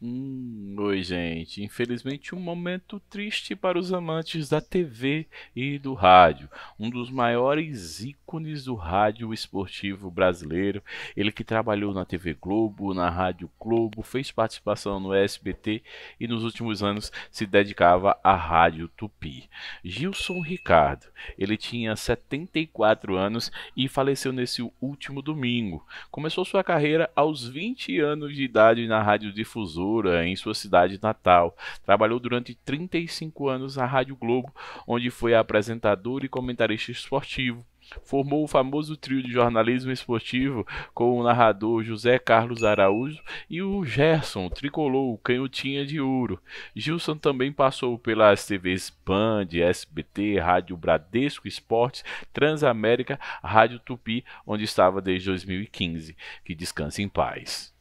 Hum, oi, gente. Infelizmente, um momento triste para os amantes da TV e do rádio. Um dos maiores ícones ícones do rádio esportivo brasileiro. Ele que trabalhou na TV Globo, na Rádio Globo, fez participação no SBT e nos últimos anos se dedicava à Rádio Tupi. Gilson Ricardo, ele tinha 74 anos e faleceu nesse último domingo. Começou sua carreira aos 20 anos de idade na Rádio Difusora, em sua cidade natal. Trabalhou durante 35 anos na Rádio Globo, onde foi apresentador e comentarista esportivo Formou o famoso trio de jornalismo esportivo com o narrador José Carlos Araújo e o Gerson, tricolor, o canhotinha de ouro. Gilson também passou pelas TVs Band, SBT, Rádio Bradesco Esportes, Transamérica, Rádio Tupi, onde estava desde 2015. Que descanse em paz.